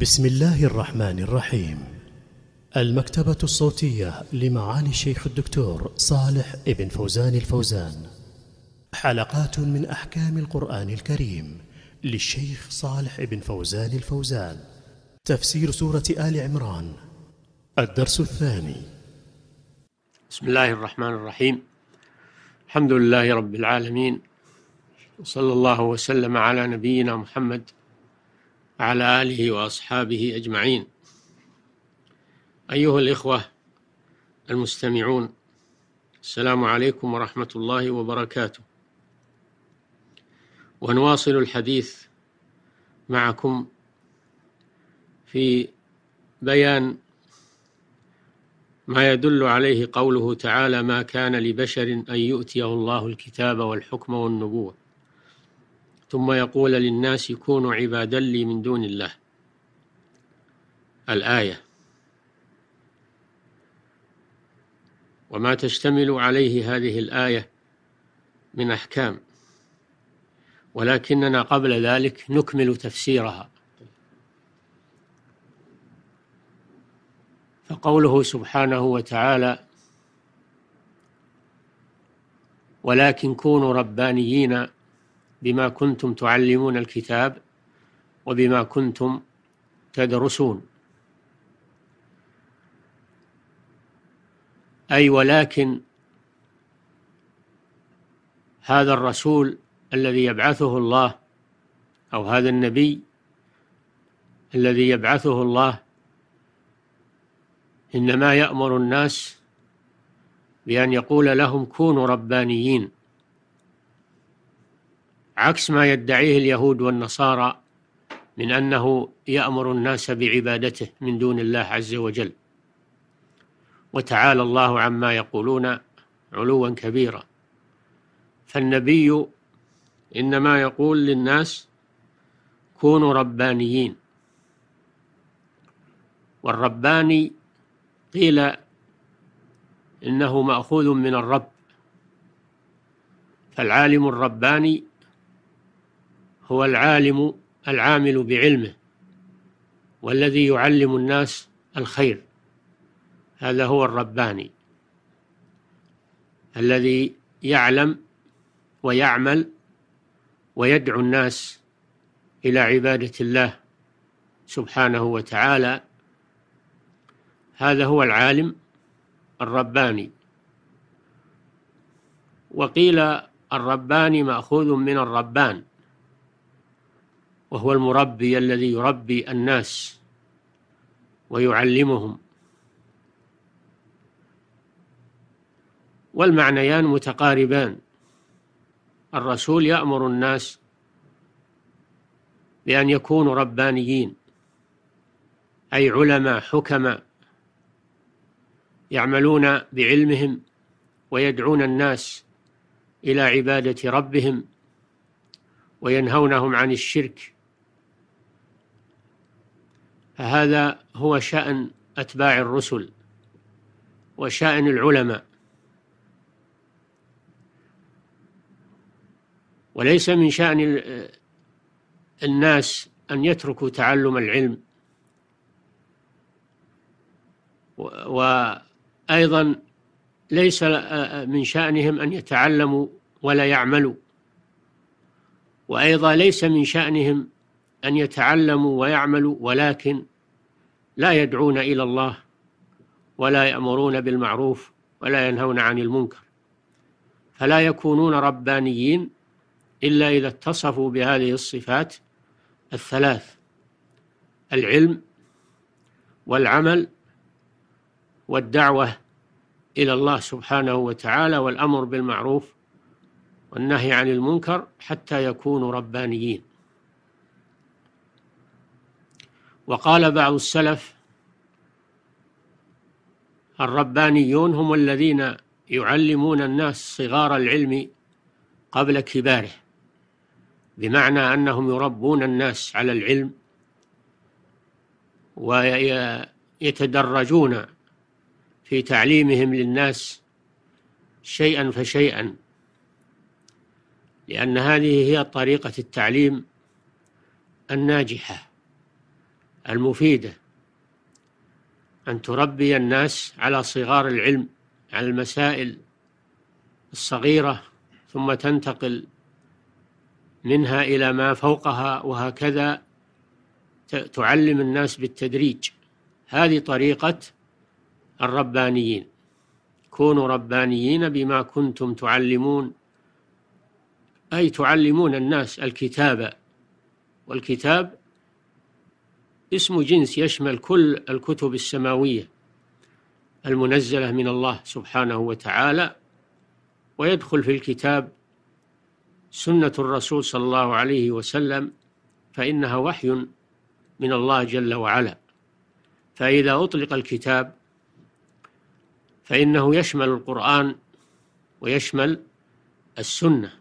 بسم الله الرحمن الرحيم المكتبة الصوتية لمعالي الشيخ الدكتور صالح ابن فوزان الفوزان حلقات من أحكام القرآن الكريم للشيخ صالح ابن فوزان الفوزان تفسير سورة آل عمران الدرس الثاني بسم الله الرحمن الرحيم الحمد لله رب العالمين وصلى الله وسلم على نبينا محمد على آله وأصحابه أجمعين أيها الإخوة المستمعون السلام عليكم ورحمة الله وبركاته ونواصل الحديث معكم في بيان ما يدل عليه قوله تعالى ما كان لبشر أن يؤتيه الله الكتاب والحكم والنبوة ثم يقول للناس كونوا عبادا لي من دون الله الآية وما تشتمل عليه هذه الآية من أحكام ولكننا قبل ذلك نكمل تفسيرها فقوله سبحانه وتعالى ولكن كونوا ربانيين بما كنتم تعلمون الكتاب وبما كنتم تدرسون أي ولكن هذا الرسول الذي يبعثه الله أو هذا النبي الذي يبعثه الله إنما يأمر الناس بأن يقول لهم كونوا ربانيين عكس ما يدعيه اليهود والنصارى من أنه يأمر الناس بعبادته من دون الله عز وجل وتعالى الله عما يقولون علوا كبيرا فالنبي إنما يقول للناس كونوا ربانيين والرباني قيل إنه مأخوذ من الرب فالعالم الرباني هو العالم العامل بعلمه والذي يعلم الناس الخير هذا هو الرباني الذي يعلم ويعمل ويدعو الناس إلى عبادة الله سبحانه وتعالى هذا هو العالم الرباني وقيل الرباني مأخوذ من الربان وهو المربي الذي يربي الناس ويعلمهم والمعنيان متقاربان الرسول يأمر الناس بأن يكونوا ربانيين أي علماء حكماء يعملون بعلمهم ويدعون الناس إلى عبادة ربهم وينهونهم عن الشرك هذا هو شأن أتباع الرسل وشأن العلماء وليس من شأن الناس أن يتركوا تعلم العلم وأيضا ليس من شأنهم أن يتعلموا ولا يعملوا وأيضا ليس من شأنهم أن يتعلموا ويعملوا ولكن لا يدعون إلى الله ولا يأمرون بالمعروف ولا ينهون عن المنكر فلا يكونون ربانيين إلا إذا اتصفوا بهذه الصفات الثلاث العلم والعمل والدعوة إلى الله سبحانه وتعالى والأمر بالمعروف والنهي عن المنكر حتى يكونوا ربانيين وقال بعض السلف الربانيون هم الذين يعلمون الناس صغار العلم قبل كباره بمعنى أنهم يربون الناس على العلم ويتدرجون في تعليمهم للناس شيئا فشيئا لأن هذه هي طريقة التعليم الناجحة المفيدة أن تربي الناس على صغار العلم على المسائل الصغيرة ثم تنتقل منها إلى ما فوقها وهكذا تعلم الناس بالتدريج هذه طريقة الربانيين كونوا ربانيين بما كنتم تعلمون أي تعلمون الناس الكتابة والكتاب اسم جنس يشمل كل الكتب السماوية المنزلة من الله سبحانه وتعالى ويدخل في الكتاب سنة الرسول صلى الله عليه وسلم فإنها وحي من الله جل وعلا فإذا أطلق الكتاب فإنه يشمل القرآن ويشمل السنة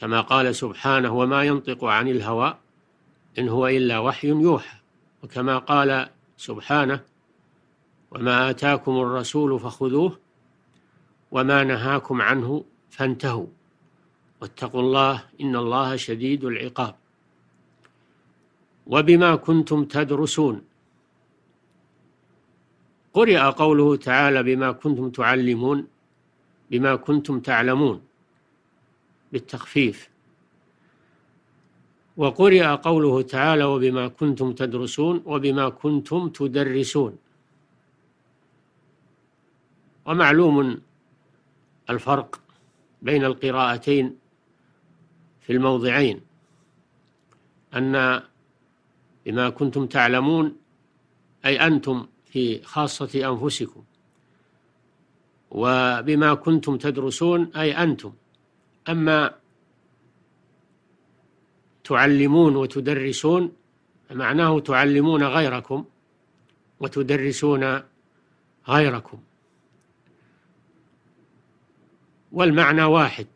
كما قال سبحانه وما ينطق عن الهوى إن هو إلا وحي يوحى وكما قال سبحانه وما آتاكم الرسول فخذوه وما نهاكم عنه فانتهوا واتقوا الله إن الله شديد العقاب وبما كنتم تدرسون قرئ قوله تعالى بما كنتم تعلمون بما كنتم تعلمون بالتخفيف وقرئ قوله تعالى وبما كنتم تدرسون وبما كنتم تدرسون ومعلوم الفرق بين القراءتين في الموضعين أن بما كنتم تعلمون أي أنتم في خاصة أنفسكم وبما كنتم تدرسون أي أنتم أما تعلمون وتدرسون معناه تعلمون غيركم وتدرسون غيركم والمعنى واحد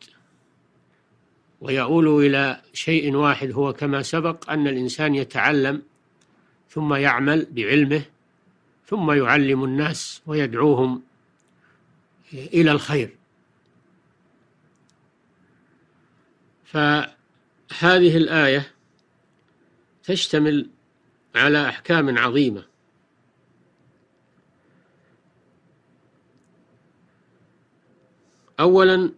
ويؤول إلى شيء واحد هو كما سبق أن الإنسان يتعلم ثم يعمل بعلمه ثم يعلم الناس ويدعوهم إلى الخير هذه الآية تشتمل على أحكام عظيمة أولا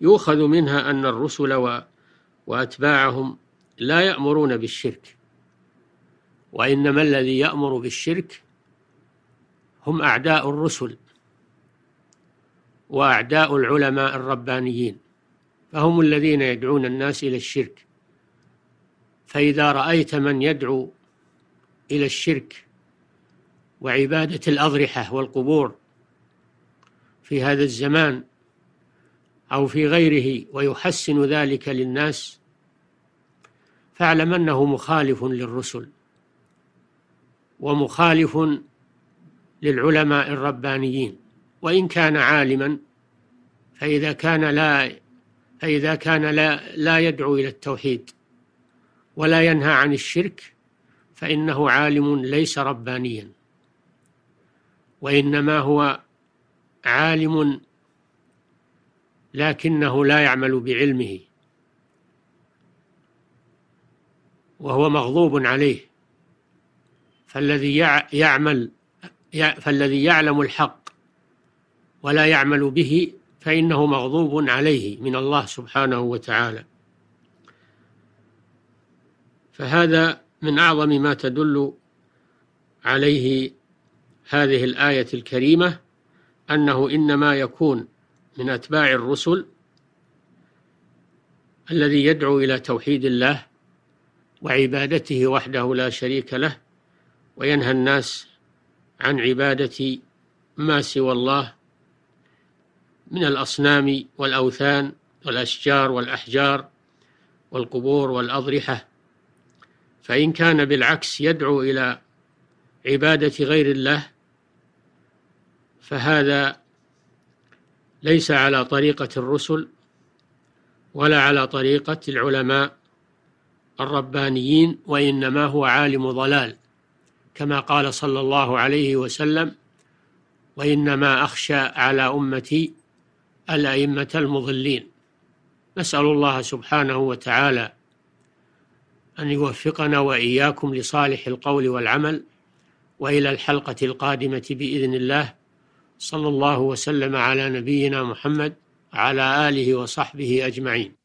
يؤخذ منها أن الرسل وأتباعهم لا يأمرون بالشرك وإنما الذي يأمر بالشرك هم أعداء الرسل وأعداء العلماء الربانيين فهم الذين يدعون الناس إلى الشرك فإذا رأيت من يدعو إلى الشرك وعبادة الأضرحة والقبور في هذا الزمان أو في غيره ويحسن ذلك للناس فاعلم أنه مخالف للرسل ومخالف للعلماء الربانيين وإن كان عالما فإذا كان لا فإذا كان لا, لا يدعو إلى التوحيد ولا ينهى عن الشرك فإنه عالم ليس ربانيا وإنما هو عالم لكنه لا يعمل بعلمه وهو مغضوب عليه فالذي يعمل فالذي يعلم الحق ولا يعمل به فإنه مغضوب عليه من الله سبحانه وتعالى فهذا من أعظم ما تدل عليه هذه الآية الكريمة أنه إنما يكون من أتباع الرسل الذي يدعو إلى توحيد الله وعبادته وحده لا شريك له وينهى الناس عن عبادة ما سوى الله من الأصنام والأوثان والأشجار والأحجار والقبور والأضرحة فإن كان بالعكس يدعو إلى عبادة غير الله فهذا ليس على طريقة الرسل ولا على طريقة العلماء الربانيين وإنما هو عالم ضلال كما قال صلى الله عليه وسلم وإنما أخشى على أمتي الأئمة المضلين نسأل الله سبحانه وتعالى أن يوفقنا وإياكم لصالح القول والعمل وإلى الحلقة القادمة بإذن الله صلى الله وسلم على نبينا محمد على آله وصحبه أجمعين